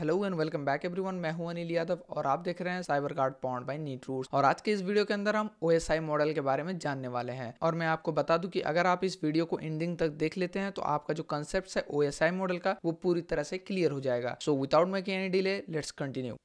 Hello and welcome back everyone मैं हूं अनिल यादव और आप देख रहे हैं cyber guard powered by neat root और आज के इस वीडियो के अंदर हम ओएसआई मॉडल के बारे में जानने वाले हैं और मैं आपको बता दूं कि अगर आप इस वीडियो को एंडिंग तक देख लेते हैं तो आपका जो कंसेप्ट है ओ मॉडल का वो पूरी तरह से क्लियर हो जाएगा so without making any delay let's continue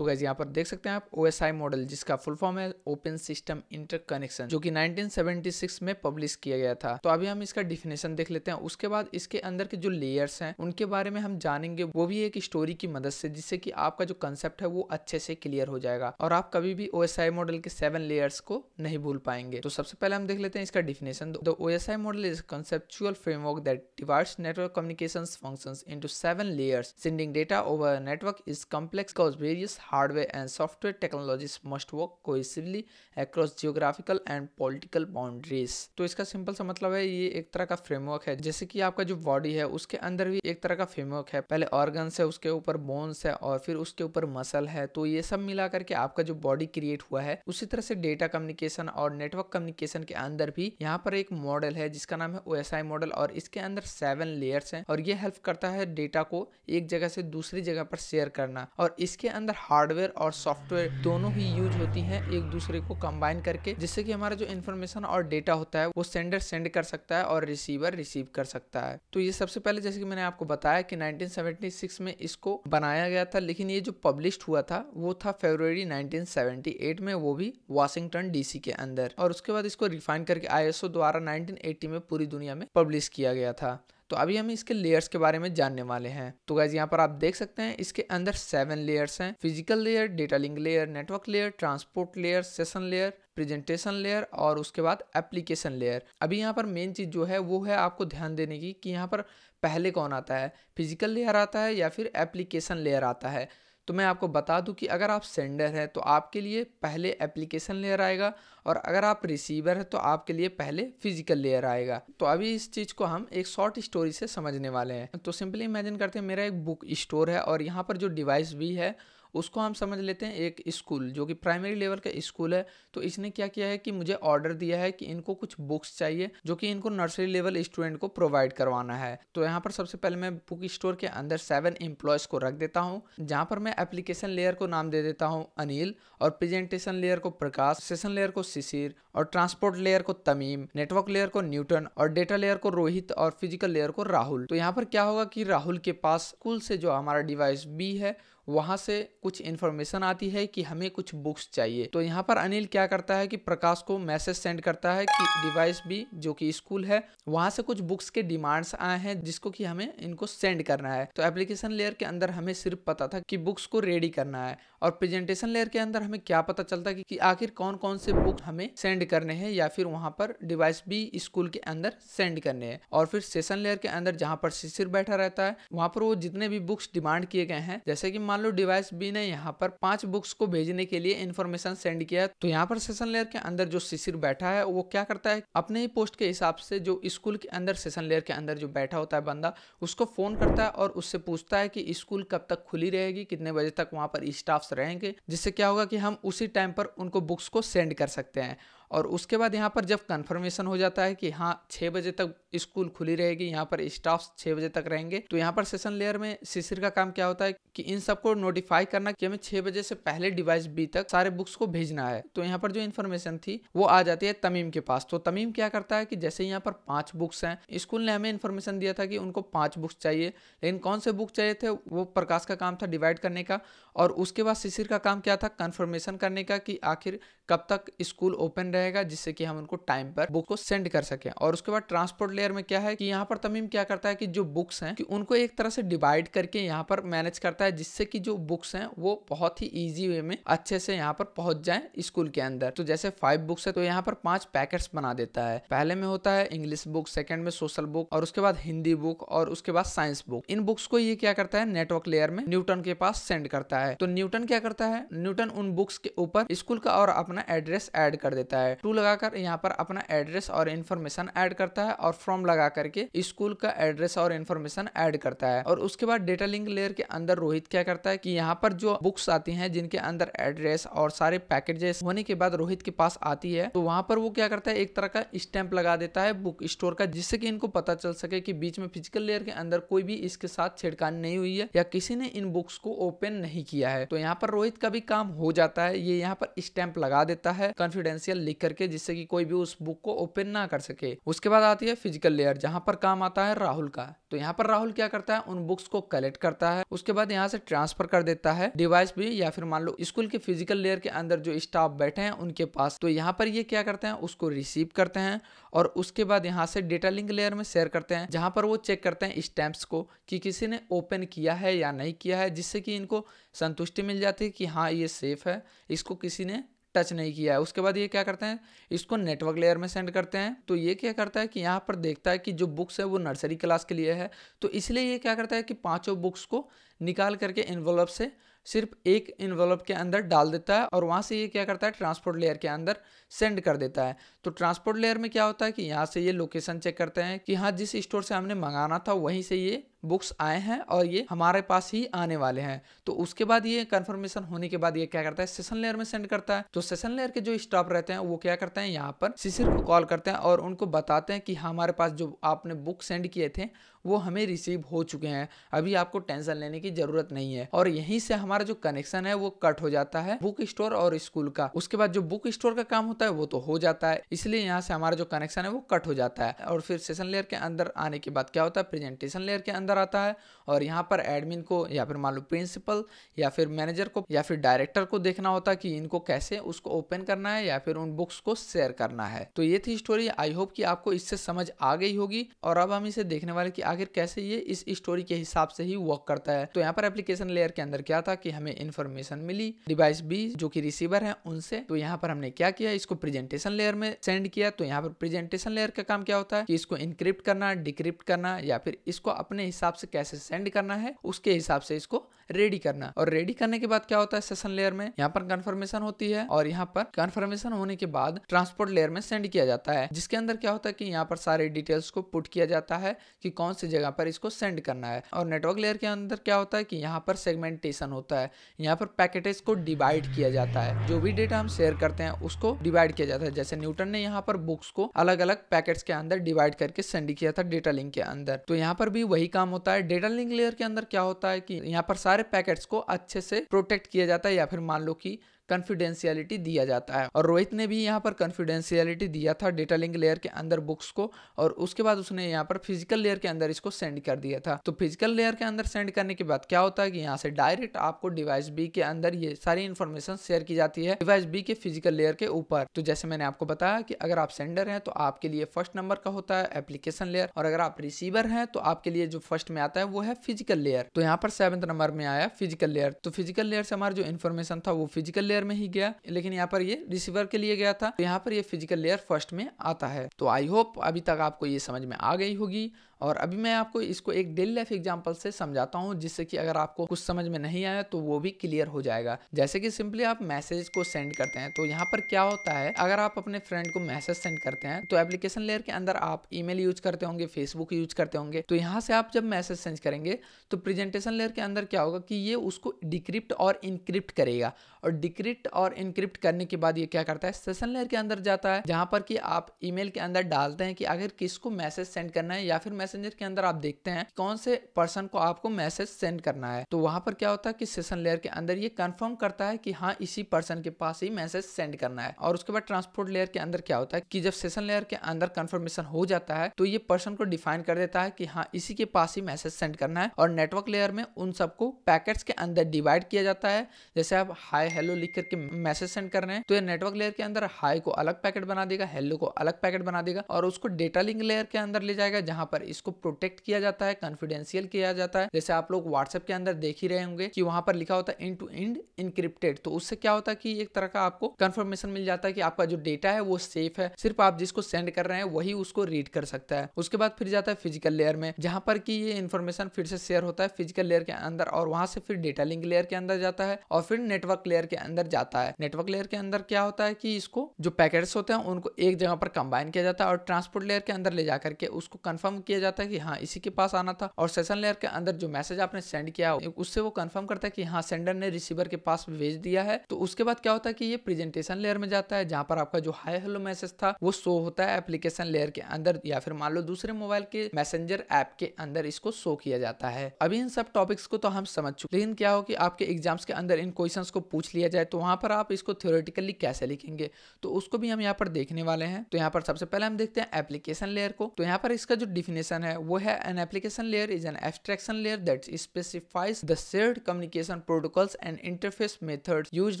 guys यहाँ पर देख सकते हैं आप ओ मॉडल जिसका फुल फॉर्म है ओपन सिस्टम इंटर कनेक्शन जो कि 1976 में पब्लिश किया गया था तो अभी हम इसका डिफिनेशन देख लेते हैं उसके बाद इसके अंदर के जो लेयर्स हैं उनके बारे में हम जानेंगे वो भी एक स्टोरी की मदद से जिससे कि आपका जो कंसेप्ट है वो अच्छे से क्लियर हो जाएगा और आप कभी भी ओ मॉडल के सेवन लेयर्स को नहीं भूल पाएंगे तो सबसे पहले हम देख लेते हैं इसका definition the O model is conceptual framework that divides network communication function into seven layers sending data over network is complex cause various hard hardware and software technologies must work cohesively across geographical and political boundaries तो इसका simple सा मतलब है ये एक तरह का framework है जैसे कि आपका जो बॉडी है उसके अंदर भी एक तरह का फ्रेमवर्क है पहले ऑर्गन्स है उसके ऊपर बोन्स है और फिर उसके ऊपर मसल है तो ये सब मिला करके आपका जो बॉडी क्रिएट हुआ है उसी तरह से डेटा कम्युनिकेशन और नेटवर्क कम्युनिकेशन के अंदर भी यहाँ पर एक मॉडल है जिसका नाम है ओ मॉडल और इसके अंदर सेवन लेयर्स हैं और ये हेल्प करता है डेटा को एक जगह से दूसरी जगह पर शेयर करना और इसके अंदर हार्ड हार्डवेयर और सॉफ्टवेयर दोनों ही यूज होती हैं एक दूसरे को कंबाइन करके जिससे कि हमारा जो इन्फॉर्मेशन और डेटा होता है वो सेंडर सेंड कर सकता है और रिसीवर रिसीव कर सकता है तो ये सबसे पहले जैसे कि मैंने आपको बताया कि 1976 में इसको बनाया गया था लेकिन ये जो पब्लिश हुआ था वो था फेब्रवरी 1978 में वो भी वाशिंगटन डीसी के अंदर और उसके बाद इसको रिफाइन करके आईएसओ द्वारा 1980 में पूरी दुनिया में पब्लिश किया गया था तो अभी हम इसके लेयर्स के बारे में जानने वाले हैं तो गैज यहाँ पर आप देख सकते हैं इसके अंदर सेवन लेयर्स हैं physical layer data link layer network layer transport layer session layer presentation layer और उसके बाद एप्लीकेशन लेयर अभी यहाँ पर मेन चीज़ जो है वो है आपको ध्यान देने की कि यहाँ पर पहले कौन आता है फिजिकल लेयर आता है या फिर एप्लीकेशन लेयर आता है तो मैं आपको बता दूं कि अगर आप सेंडर हैं तो आपके लिए पहले एप्लीकेशन लेयर आएगा और अगर आप रिसीवर हैं तो आपके लिए पहले फिजिकल लेयर आएगा तो अभी इस चीज़ को हम एक शॉर्ट स्टोरी से समझने वाले हैं तो सिंपली इमेजिन करते हैं मेरा एक बुक स्टोर है और यहाँ पर जो डिवाइस भी है उसको हम समझ लेते हैं एक स्कूल जो कि प्राइमरी लेवल का स्कूल है तो इसने क्या किया है कि मुझे ऑर्डर दिया है कि इनको कुछ बुक्स चाहिए जो कि इनको नर्सरी लेवल स्टूडेंट को प्रोवाइड करवाना है तो यहाँ पर सबसे पहले मैं बुक स्टोर के अंदर सेवन एम्प्लॉयज़ को रख देता हूँ जहाँ पर मैं एप्लीकेशन लेयर को नाम दे देता हूँ अनिल और प्रेजेंटेशन लेयर को प्रकाश सेशन लेयर को शिशिर और ट्रांसपोर्ट लेयर को तमीम नेटवर्क लेयर को न्यूटन और डेटा लेयर को रोहित और फिजिकल लेयर को राहुल तो यहाँ पर क्या होगा कि राहुल के पास स्कूल से जो हमारा डिवाइस बी है वहां से कुछ इन्फॉर्मेशन आती है कि हमें कुछ बुक्स चाहिए तो यहाँ पर अनिल क्या करता है कि प्रकाश को मैसेज सेंड करता है कि डिवाइस भी जो कि स्कूल है वहां से कुछ बुक्स के डिमांड्स आए हैं जिसको कि हमें इनको सेंड करना है तो एप्लीकेशन लेयर के अंदर हमें सिर्फ पता था कि बुक्स को रेडी करना है और प्रेजेंटेशन लेयर के अंदर हमें क्या पता चलता कि, कि आखिर कौन कौन से बुक हमें सेंड करने हैं या फिर वहां पर डिवाइस भी स्कूल के अंदर सेंड करने हैं और फिर सेशन लेयर के अंदर जहां पर शिशिर बैठा रहता है वहां पर वो जितने भी बुक्स डिमांड किए गए हैं जैसे कि मान लो डिवाइस बी ने यहाँ पर पांच बुक्स को भेजने के लिए इन्फॉर्मेशन सेंड किया तो यहाँ पर सेशन लेयर के अंदर जो शिशिर बैठा है वो क्या करता है अपने ही पोस्ट के हिसाब से जो स्कूल के अंदर सेशन लेयर के अंदर जो बैठा होता है बंदा उसको फोन करता है और उससे पूछता है कि स्कूल कब तक खुली रहेगी कितने बजे तक वहाँ पर स्टाफ्स रहेंगे जिससे क्या होगा कि हम उसी टाइम पर उनको बुक्स को सेंड कर सकते हैं और उसके बाद यहाँ पर जब कंफर्मेशन हो जाता है कि हाँ छः बजे तक स्कूल खुली रहेगी यहाँ पर स्टाफ छह बजे तक रहेंगे तो यहाँ पर सेशन लेयर में शिशिर का काम क्या होता है कि इन सबको नोटिफाई करना कि हमें छह बजे से पहले डिवाइस बी तक सारे बुक्स को भेजना है तो यहाँ पर जो इन्फॉर्मेशन थी वो आ जाती है तमीम के पास तो तमीम क्या करता है कि जैसे यहाँ पर पांच बुक्स हैं स्कूल ने हमें इन्फॉर्मेशन दिया था कि उनको पांच बुक्स चाहिए लेकिन कौन से बुक चाहिए थे वो प्रकाश का काम था डिवाइड करने का और उसके बाद शिशिर का काम क्या था कन्फर्मेशन करने का कि आखिर कब तक स्कूल ओपन रहेगा जिससे कि हम उनको टाइम पर बुक को सेंड कर सकें और उसके बाद ट्रांसपोर्ट लेयर प्लेयर में क्या है कि यहाँ पर तमीम क्या करता है कि जो बुक्स हैं कि उनको एक तरह से डिवाइड करके यहाँ पर मैनेज करता है जिससे कि जो बुक्स हैं वो बहुत ही ईजी वे में अच्छे से यहाँ पर पहुंच जाए स्कूल के अंदर तो जैसे फाइव बुक्स है तो यहाँ पर पांच पैकेट्स बना देता है पहले में होता है इंग्लिश बुक सेकंड में सोशल बुक और उसके बाद हिंदी बुक और उसके बाद साइंस बुक इन बुक्स को ये क्या करता है नेटवर्क लेयर में न्यूटन के पास सेंड करता है तो न्यूटन क्या करता है न्यूटन उन बुक्स के ऊपर स्कूल का और अपना एड्रेस एड कर देता है टू लगाकर यहाँ पर अपना एड्रेस और इन्फॉर्मेशन एड करता है और फॉर्म लगा करके स्कूल का एड्रेस और इन्फॉर्मेशन एड करता है और उसके बाद डेटा लिंक लेयर के अंदर रोहित क्या करता है कि यहाँ पर जो बुक्स आती हैं जिनके अंदर एड्रेस और सारे पैकेजेस होने के बाद रोहित के पास आती है तो वहां पर वो क्या करता है एक तरह का स्टैंप लगा देता है बुक स्टोर का जिससे कि इनको पता चल सके कि बीच में फिजिकल लेयर के अंदर कोई भी इसके साथ छेड़खानी नहीं हुई है या किसी ने इन बुक्स को ओपन नहीं किया है तो यहाँ पर रोहित का भी काम हो जाता है ये यहाँ पर स्टैंप लगा देता है कॉन्फिडेंशियल लिख करके जिससे की कोई भी उस बुक को ओपन ना कर सके उसके बाद आती है फिजिकल फिजिकल लेयर जहां पर काम आता है राहुल का तो यहाँ पर राहुल क्या करता है उन बुक्स को कलेक्ट करता है उसके बाद यहाँ से ट्रांसफर कर देता है डिवाइस भी या फिर मान लो स्कूल के फिजिकल लेयर के अंदर जो स्टाफ बैठे हैं उनके पास तो यहाँ पर ये क्या करते हैं उसको रिसीव करते हैं और उसके बाद यहाँ से डेटा लिंक लेयर में शेयर करते हैं जहां पर वो चेक करते हैं स्टैम्प्स को कि किसी ने ओपन किया है या नहीं किया है जिससे कि इनको संतुष्टि मिल जाती है कि हाँ ये सेफ है इसको किसी ने टच नहीं किया है उसके बाद ये क्या करते हैं इसको नेटवर्क लेयर में सेंड करते हैं तो ये क्या करता है कि यहाँ पर देखता है कि जो बुक्स है वो नर्सरी क्लास के लिए है तो इसलिए ये क्या करता है कि पाँचों बुक्स को निकाल करके इन्वॉल्व से सिर्फ एक इन्वॉल्व के अंदर डाल देता है और वहाँ से ये क्या करता है ट्रांसपोर्ट लेयर के अंदर सेंड कर देता है तो ट्रांसपोर्ट लेयर में क्या होता है कि यहाँ से ये लोकेशन चेक करते हैं कि हाँ जिस स्टोर से हमने मंगाना था वहीं से ये बुक्स आए हैं और ये हमारे पास ही आने वाले हैं तो उसके बाद ये कंफर्मेशन होने के बाद ये क्या करता है सेशन लेयर में सेंड करता है तो सेशन लेयर के जो स्टाफ रहते हैं वो क्या करते हैं यहाँ पर सिसर को कॉल करते हैं और उनको बताते हैं कि हमारे पास जो आपने बुक सेंड किए थे वो हमें रिसीव हो चुके हैं अभी आपको टेंशन लेने की जरूरत नहीं है और यहीं से हमारा जो कनेक्शन है वो कट हो जाता है बुक स्टोर और स्कूल का उसके बाद जो बुक स्टोर का काम होता है वो तो हो जाता है इसलिए यहाँ से हमारा जो कनेक्शन है वो कट हो जाता है और फिर सेशन लेयर के अंदर आने के बाद क्या होता है प्रेजेंटेशन लेयर के अंदर आता है और यहाँ पर एडमिन को या फिर मान लो प्रिंसिपल या फिर मैनेजर को या फिर डायरेक्टर को देखना होता है कि इनको कैसे उसको ओपन करना है या फिर उन बुक्स को शेयर करना है तो ये थी स्टोरी आई होप कि आपको इससे समझ आ गई होगी और अब हम इसे देखने वाले की आगे आखिर कैसे ये इस स्टोरी के हिसाब से ही वर्क करता है तो यहाँ पर एप्लीकेशन लेयर के अंदर क्या था कि हमें इन्फॉर्मेशन मिली डिवाइस बी जो कि रिसीवर है उनसे तो यहाँ पर हमने क्या किया इसको प्रेजेंटेशन लेयर में सेंड किया तो यहाँ पर प्रेजेंटेशन लेयर का काम क्या होता है कि इसको इनक्रिप्ट करना डिक्रिप्ट करना या फिर इसको अपने हिसाब से कैसे सेंड करना है उसके हिसाब से इसको रेडी करना और रेडी करने के बाद क्या होता है सेशन लेयर में यहाँ पर कंफर्मेशन होती है और यहाँ पर कंफर्मेशन होने के बाद ट्रांसपोर्ट लेयर में सेंड किया जाता है जिसके अंदर क्या होता है कि यहाँ पर सारे डिटेल्स को पुट किया जाता है कि कौन से से जगह पर इसको सेंड करना है और नेटवर्क लेयर के अंदर क्या होता है कि यहाँ पर सेगमेंटेशन होता है यहाँ पर पैकेटेज को डिवाइड किया जाता है जो भी डेटा हम शेयर करते हैं उसको डिवाइड किया जाता है जैसे न्यूटन ने यहाँ पर बुक्स को अलग अलग पैकेट्स के अंदर डिवाइड करके सेंड किया था डेटा लिंक के अंदर तो यहाँ पर भी वही काम होता है डेटा लिंक लेयर के अंदर क्या होता है कि यहाँ पर सारे पैकेट्स को अच्छे से प्रोटेक्ट किया जाता है या फिर मान लो कि कन्फिडेंशियलिटी दिया जाता है और रोहित ने भी यहाँ पर कन्फिडेंशियलिटी दिया था डेटा लिंक लेयर के अंदर बुक्स को और उसके बाद उसने यहाँ पर फिजिकल लेयर के अंदर इसको सेंड कर दिया था तो फिजिकल लेयर के अंदर सेंड करने के बाद क्या होता है कि यहाँ से डायरेक्ट आपको डिवाइस बी के अंदर ये सारी इन्फॉर्मेशन शेयर की जाती है डिवाइस बी के फिजिकल लेयर के ऊपर तो जैसे मैंने आपको बताया कि अगर आप सेंडर हैं तो आपके लिए फर्स्ट नंबर का होता है एप्लीकेशन लेयर और अगर आप रिसीवर हैं तो आपके लिए जो फर्स्ट में आता है वो है फिजिकल लेयर तो यहाँ पर सेवंथ नंबर में आया फिजिकल लेयर तो फिजिकल लेयर से हमारा जो इन्फॉर्मेशन था वो फिजिकल लेयर लेयर में ही गया लेकिन यहाँ पर ये रिसीवर के लिए गया था तो यहाँ पर ये फिजिकल लेयर फर्स्ट में आता है तो आई होप अभी तक आपको ये समझ में आ गई होगी और अभी मैं आपको इसको एक डेली लाइफ एग्जाम्पल से समझाता हूँ जिससे कि अगर आपको कुछ समझ में नहीं आया तो वो भी क्लियर हो जाएगा जैसे कि सिंपली आप मैसेज को सेंड करते हैं तो यहाँ पर क्या होता है अगर आप अपने फ्रेंड को मैसेज सेंड करते हैं तो एप्लीकेशन लेयर के अंदर आप ईमेल यूज करते होंगे फेसबुक यूज करते होंगे तो यहाँ से आप जब मैसेज सेंड करेंगे तो प्रेजेंटेशन लेयर के अंदर क्या होगा कि ये उसको डिक्रिप्ट और इनक्रिप्ट करेगा और डिक्रिप्ट और इनक्रिप्ट करने के बाद ये क्या करता है सेशन लेयर के अंदर जाता है जहाँ पर कि आप ईमेल के अंदर डालते हैं कि अगर किसको मैसेज सेंड करना है या फिर मैसेंजर के अंदर आप देखते हैं कौन से पर्सन को आपको मैसेज सेंड करना है तो वहां पर क्या होता है कि सेशन लेयर के अंदर ये कंफर्म करता है कि हाँ इसी पर्सन के पास ही मैसेज सेंड करना है और उसके बाद ट्रांसपोर्ट लेयर के अंदर क्या होता है कि जब सेशन लेयर के अंदर कंफर्मेशन हो जाता है तो ये पर्सन को डिफाइन कर देता है कि हाँ इसी के पास ही मैसेज सेंड करना है और नेटवर्क लेयर में उन सबको पैकेट्स के अंदर डिवाइड किया जाता है जैसे आप हाई हेलो लिख करके मैसेज सेंड कर रहे हैं तो ये नेटवर्क लेयर के अंदर हाई को अलग पैकेट बना देगा हेलो को अलग पैकेट बना देगा और उसको डेटा लिंक लेयर के अंदर ले जाएगा जहां पर इसको प्रोटेक्ट किया जाता है कॉन्फिडेंशियल किया जाता है जैसे आप लोग व्हाट्सएप के अंदर देख ही रहे होंगे कि वहां पर लिखा होता है एंड टू एंड इनक्रिप्टेड तो उससे क्या होता है कि एक तरह का आपको कंफर्मेशन मिल जाता है कि आपका जो डेटा है वो सेफ है सिर्फ आप जिसको सेंड कर रहे हैं वही उसको रीड कर सकता है उसके बाद फिर जाता है फिजिकल लेयर में जहां पर कि ये इन्फॉर्मेशन फिर से शेयर होता है फिजिकल लेयर के अंदर और वहां से फिर डेटा लिंक लेयर के अंदर जाता है और फिर नेटवर्क लेयर के अंदर जाता है नेटवर्क लेयर के अंदर क्या होता है कि इसको जो पैकेट्स होते हैं उनको एक जगह पर कंबाइन किया जाता है और ट्रांसपोर्ट लेयर के अंदर ले जाकर के उसको कंफर्म किया जाता जाता है कि हाँ इसी के पास आना था और सेशन लेयर के अंदर जो मैसेज आपने सेंड किया उससे वो कंफर्म करता है कि हाँ सेंडर ने रिसीवर के पास भेज दिया है तो उसके बाद क्या होता है कि ये प्रेजेंटेशन लेयर में जाता है जहां पर आपका जो हाई हेलो मैसेज था वो शो होता है एप्लीकेशन लेयर के अंदर या फिर मान लो दूसरे मोबाइल के मैसेंजर ऐप के अंदर इसको शो किया जाता है अभी इन सब टॉपिक्स को तो हम समझ चुके लेकिन क्या हो कि आपके एग्जाम्स के अंदर इन क्वेश्चन को पूछ लिया जाए तो वहां पर आप इसको थियोरेटिकली कैसे लिखेंगे तो उसको भी हम यहाँ पर देखने वाले हैं तो यहाँ पर सबसे पहले हम देखते हैं एप्लीकेशन लेयर को तो यहाँ पर इसका जो डिफिनेशन एप्लीकेशन है वो है an application layer is an abstraction layer that specifies the shared communication protocols and interface method use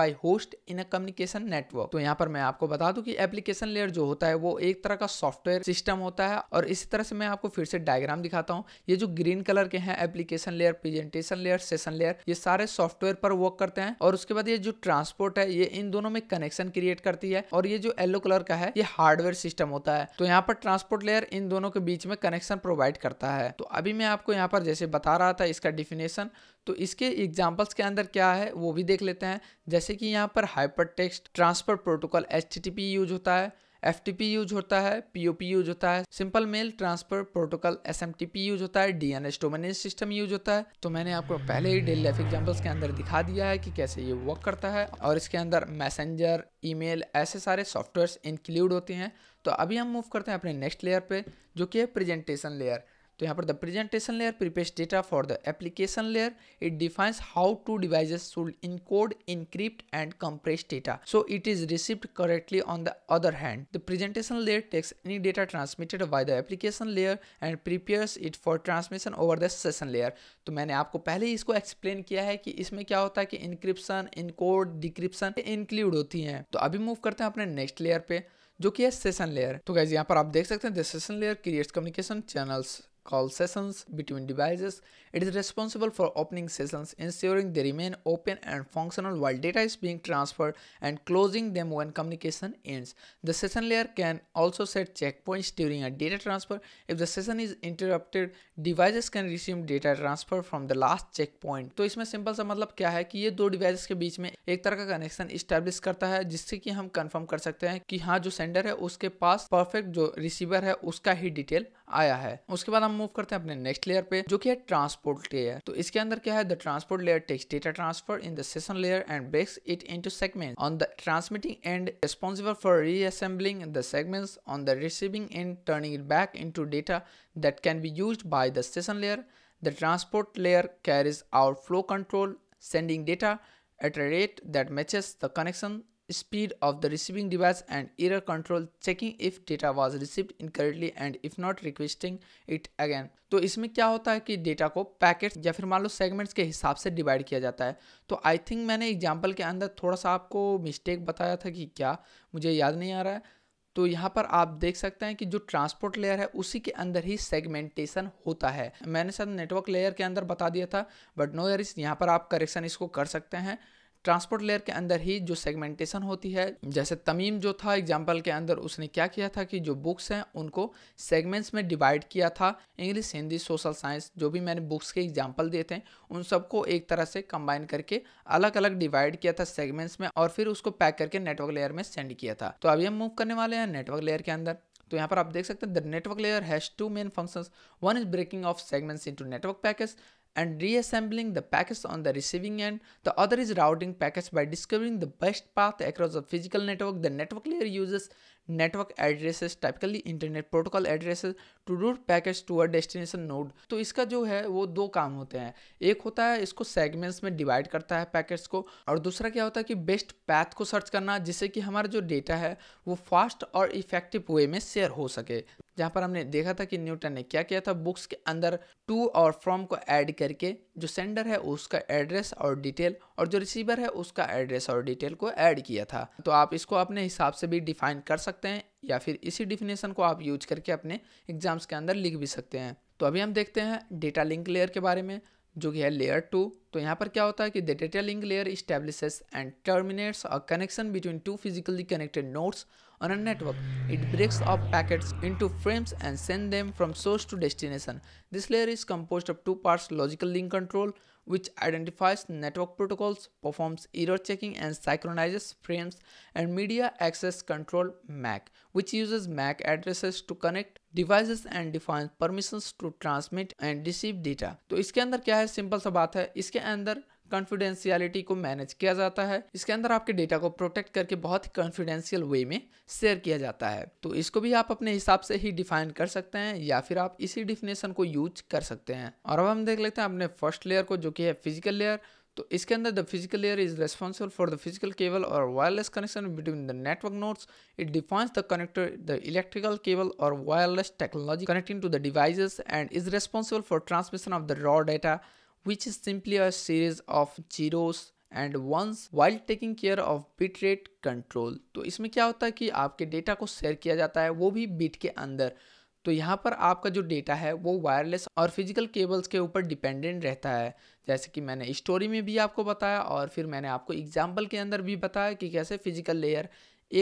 by host in a communication network तो यहाँ पर मैं आपको बता दू की एप्लीकेशन लेयर जो होता है वो एक तरह का सॉफ्टवेयर सिस्टम होता है और इसी तरह से मैं आपको फिर से डायग्राम दिखाता हूँ ये जो ग्रीन कलर के हैं application layer presentation layer session layer ये सारे सॉफ्टवेयर पर वर्क करते हैं और उसके बाद ये जो ट्रांसपोर्ट है ये इन दोनों में कनेक्शन क्रिएट करती है और ये जो येलो कलर का है ये हार्डवेयर सिस्टम होता है तो यहाँ पर ट्रांसपोर्ट लेयर इन दोनों के बीच में कनेक्शन डेफिनेशन प्रोवाइड करता है तो अभी मैं आपको यहाँ पर जैसे बता रहा था इसका डिफिनेशन तो इसके एग्जाम्पल्स के अंदर क्या है वो भी देख लेते हैं जैसे कि यहाँ पर hyper text transfer protocol H use होता है एफ यूज होता है पी यूज होता है simple mail transfer protocol S use होता है D N domain name system use होता है तो मैंने आपको पहले ही डेली लाइफ एग्जाम्पल्स के अंदर दिखा दिया है कि कैसे ये वर्क करता है और इसके अंदर मैसेंजर ईमेल ऐसे सारे सॉफ्टवेयर इंक्लूड होते हैं तो अभी हम मूव करते हैं अपने नेक्स्ट लेयर पे जो कि है प्रेजेंटेशन लेयर तो यहाँ पर the presentation layer prepares data for the application layer it defines how two devices should encode encrypt and compress data so it is received correctly on the other hand the presentation layer takes any data transmitted by the application layer and prepares it for transmission over the session layer तो मैंने आपको पहले ही इसको explain किया है कि इसमें क्या होता है कि इनक्रिप्शन इनकोड डिक्रिप्शन इंक्लूड होती हैं तो अभी मूव करते हैं अपने नेक्स्ट लेयर पे जो कि है सेशन लेयर तो गैज यहाँ पर आप देख सकते हैं the session layer creates communication channels called sessions between devices. It is responsible for opening sessions, ensuring they remain open and functional while data is being transferred and closing them when communication ends. The session layer can also set checkpoints during a data transfer. If the session is interrupted, devices can resume data transfer from the last checkpoint. तो इसमें simple सा मतलब क्या है कि ये दो devices के बीच में एक तरह का कनेक्शन स्टैब्लिश करता है जिससे कि हम कंफर्म कर सकते हैं कि हाँ जो सेंडर है उसके पास परफेक्ट जो रिसीवर है उसका ही डिटेल आया है उसके बाद हम मूव करते हैं अपने नेक्स्ट लेयर पे जो कि है ट्रांसपोर्ट लेयर तो इसके अंदर क्या है the transport layer takes data transfer in the session layer and breaks it into segment on the transmitting end responsible for reassembling the segments on the receiving end turning it back into data that can be use by the session layer the transport layer carries out flow control sending data at a rate that matches the connection speed of the receiving device and error control checking if data was received incorrectly and if not requesting it again तो इसमें क्या होता है कि data को packet या फिर मान लो सेगमेंट्स के हिसाब से डिवाइड किया जाता है तो आई थिंक मैंने एग्जाम्पल के अंदर थोड़ा सा आपको मिस्टेक बताया था कि क्या मुझे याद नहीं आ रहा है तो यहाँ पर आप देख सकते हैं कि जो ट्रांसपोर्ट लेयर है उसी के अंदर ही सेगमेंटेशन होता है मैंने शायद नेटवर्क लेयर के अंदर बता दिया था बट नो यरिस यहाँ पर आप करेक्शन इसको कर सकते हैं ट्रांसपोर्ट लेयर के अंदर ही जो सेगमेंटेशन होती है जैसे तमीम जो था एग्जाम्पल के अंदर उसने क्या किया था कि जो बुक्स हैं उनको सेगमेंट्स में डिवाइड किया था इंग्लिश हिंदी सोशल साइंस जो भी मैंने बुक्स के एग्जाम्पल दिए थे उन सबको एक तरह से कंबाइन करके अलग अलग डिवाइड किया था सेगमेंट्स में और फिर उसको पैक करके नेटवर्क लेयर में सेंड किया था तो अभी हम मूव करने वाले हैं नेटवर्क लेयर के अंदर तो यहाँ पर आप देख सकते हैं the network layer has two main functions one is breaking off segments into network package and reassembling the packets on the receiving end. The other is routing packets by discovering the best path across the physical network. The network layer uses network addresses typically internet protocol addresses to route package to a destination node तो इसका जो है वो दो काम होते हैं एक होता है इसको सेगमेंट्स में डिवाइड करता है पैकेट्स को और दूसरा क्या होता है कि बेस्ट पैथ को सर्च करना जिससे कि हमारा जो डेटा है वो फास्ट और इफेक्टिव वे में शेयर हो सके जहाँ पर हमने देखा था कि न्यूटन ने क्या किया था बुक्स के अंदर टू और फ्रॉम को ऐड करके जो सेंडर है उसका एड्रेस और डिटेल और जो रिसीवर है उसका एड्रेस और डिटेल को ऐड किया था तो आप इसको अपने हिसाब से भी डिफाइन कर सकते हैं या फिर इसी डिफिनेशन को आप यूज करके अपने एग्जाम्स के अंदर लिख भी सकते हैं तो अभी हम देखते हैं डेटा लिंक लेयर के बारे में जो कि है लेयर टू तो यहाँ पर क्या होता है कि the data link layer establishes and terminates a connection between two physically connected nodes on a network. It breaks up packets into frames and sends them from source to destination. This layer is composed of two parts logical link control, which identifies network protocols, performs error checking and synchronizes frames, and media access control MAC, which uses MAC addresses to connect devices and defines permissions to transmit and receive data. So, what is क्या है simple सा बात है इसके confidentiality को manage किया जाता है इसके अंदर आपके डेटा को प्रोटेक्ट करके बहुत ही कॉन्फिडेंशियल वे में शेयर किया जाता है तो इसको भी आप अपने हिसाब से ही डिफाइन कर सकते हैं या फिर आप इसी डिफिनेशन को यूज कर सकते हैं और अब हम देख लेते हैं अपने फर्स्ट लेयर को जो कि है फिजिकल लेयर तो इसके अंदर the physical layer is responsible for the physical cable और wireless connection between the network nodes it defines the connector the electrical cable और wireless technology connecting to the devices and is responsible for transmission of the raw data which is simply a series of zeros and ones while taking care of bit rate control तो इसमें क्या होता है कि आपके data को share किया जाता है वो भी बिट के अंदर तो यहाँ पर आपका जो डेटा है वो वायरलेस और फिजिकल केबल्स के ऊपर डिपेंडेंट रहता है जैसे कि मैंने स्टोरी में भी आपको बताया और फिर मैंने आपको एग्जाम्पल के अंदर भी बताया कि कैसे फिजिकल लेयर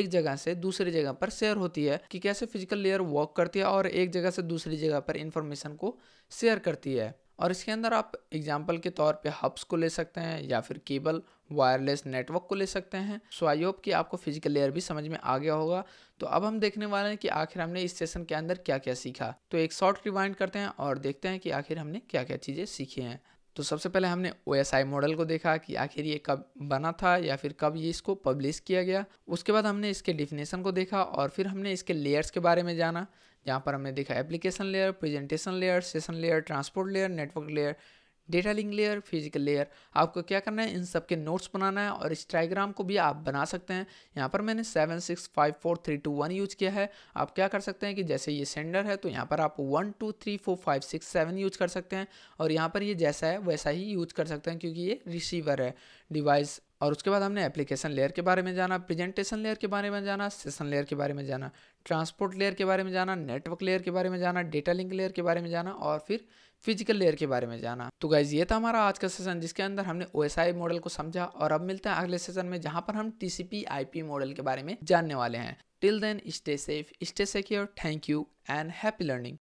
एक जगह से दूसरी जगह पर शेयर होती है कि कैसे फिजिकल लेयर वर्क करती है और एक जगह से दूसरी जगह पर इंफॉर्मेशन को शेयर करती है और इसके अंदर आप एग्जाम्पल के तौर पे हब्स को ले सकते हैं या फिर केबल वायरलेस नेटवर्क को ले सकते हैं सो आई होप कि आपको फिजिकल लेयर भी समझ में आ गया होगा तो अब हम देखने वाले हैं कि आखिर हमने इस सेशन के अंदर क्या क्या सीखा तो एक शॉर्ट रिवाइंड करते हैं और देखते हैं कि आखिर हमने क्या क्या चीज़ें सीखी हैं तो सबसे पहले हमने ओ मॉडल को देखा कि आखिर ये कब बना था या फिर कब ये इसको पब्लिश किया गया उसके बाद हमने इसके डिफिनेशन को देखा और फिर हमने इसके लेयर्स के बारे में जाना जहाँ पर हमने देखा application layer presentation layer session layer transport layer network layer data link layer physical layer आपको क्या करना है इन सब के नोट्स बनाना है और इस ट्राइग्राम को भी आप बना सकते हैं यहाँ पर मैंने seven six five four three two one use किया है आप क्या कर सकते हैं कि जैसे ये सेंडर है तो यहाँ पर आप one two three four five six seven use कर सकते हैं और यहाँ पर ये जैसा है वैसा ही यूज कर सकते हैं क्योंकि ये रिसीवर है डिवाइस और उसके बाद हमने एप्लीकेशन लेयर के बारे में जाना प्रेजेंटेशन लेयर के बारे में जाना सेशन लेयर के बारे में जाना ट्रांसपोर्ट लेयर के बारे में जाना नेटवर्क लेयर के बारे में जाना डेटा लिंक लेयर के बारे में जाना और फिर फिजिकल लेयर के बारे में जाना तो गाइज ये था हमारा आज का सेशन जिसके अंदर हमने ओ मॉडल को समझा और अब मिलते हैं अगले सेशन में जहाँ पर हम टी आईपी मॉडल के बारे में जानने वाले हैं till then stay safe stay secure thank you and happy learning